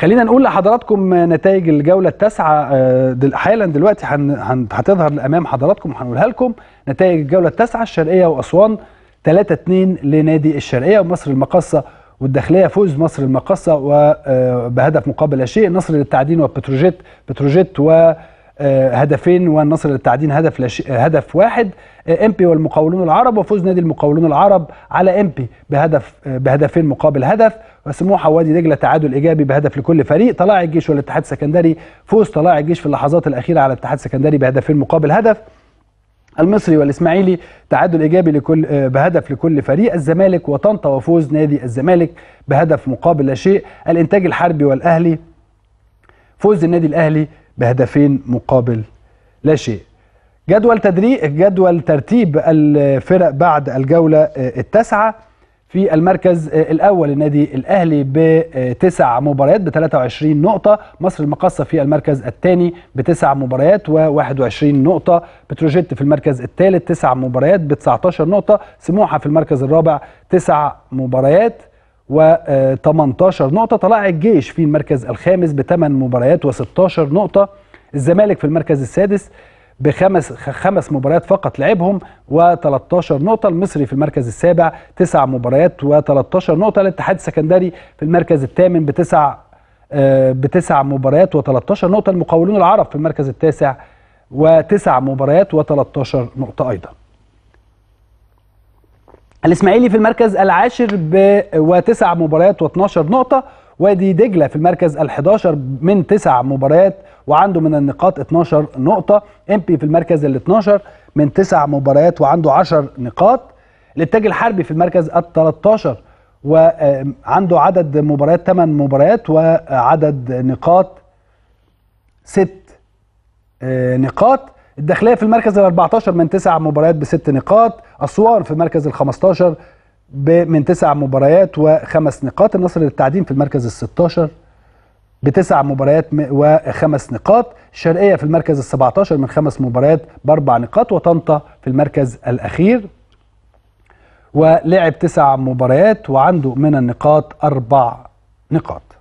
خلينا نقول لحضراتكم نتائج الجوله التاسعه آه، حالا دلوقتي هتظهر امام حضراتكم وهنقولها لكم نتائج الجوله التاسعه الشرقيه واسوان 3 2 لنادي الشرقيه ومصر المقاصه والداخليه فوز مصر المقاصه وبهدف آه، مقابل لا شيء نصر للتعدين وبتروجيت بتروجيت و آه، هدفين والنصر للتعدين هدف لش... آه، هدف واحد آه، امبي والمقاولون العرب وفوز نادي المقاولون العرب على امبي بهدف بهدفين مقابل هدف وسموحه وادي دجله تعادل ايجابي بهدف لكل فريق طلائع الجيش والاتحاد السكندري فوز طلائع الجيش في اللحظات الاخيره على الاتحاد السكندري بهدفين مقابل هدف المصري والاسماعيلي تعادل ايجابي لكل بهدف لكل فريق الزمالك وطنطا وفوز نادي الزمالك بهدف مقابل لا شيء الانتاج الحربي والاهلي فوز النادي الاهلي بهدفين مقابل لا شيء جدول تدريب جدول ترتيب الفرق بعد الجوله آه، التاسعه في المركز آه، الاول النادي الاهلي بتسع مباريات ب 23 نقطه مصر المقاصه في المركز الثاني بتسع مباريات و21 نقطه بتروجيت في المركز الثالث تسع مباريات ب 19 نقطه سموحه في المركز الرابع تسع مباريات و18 نقطة طلع الجيش في المركز الخامس بثمان مباريات و16 نقطة الزمالك في المركز السادس بخمس خمس مباريات فقط لعبهم و13 نقطة المصري في المركز السابع تسع مباريات و13 نقطة الاتحاد السكندري في المركز الثامن بتسع آه، بتسع مباريات و13 نقطة المقاولون العرب في المركز التاسع وتسع مباريات و13 نقطة أيضاً الاسماعيلي في المركز العاشر وتسع مباريات و12 نقطة وادي دجلة في المركز ال11 من تسع مباريات وعنده من النقاط 12 نقطة امبي في المركز ال12 من تسع مباريات وعنده 10 نقاط الانتاج الحربي في المركز ال13 وعنده آه، عدد مباريات 8 مباريات وعدد نقاط 6 آه، نقاط الداخليه في المركز ال 14 من تسع مباريات بست نقاط اسوان في المركز ال 15 من تسع مباريات وخمس نقاط النصر للتعدين في المركز ال 16 بتسع مباريات وخمس نقاط الشرقيه في المركز ال 17 من خمس مباريات باربع نقاط وطنطا في المركز الاخير ولعب تسع مباريات وعنده من النقاط اربع نقاط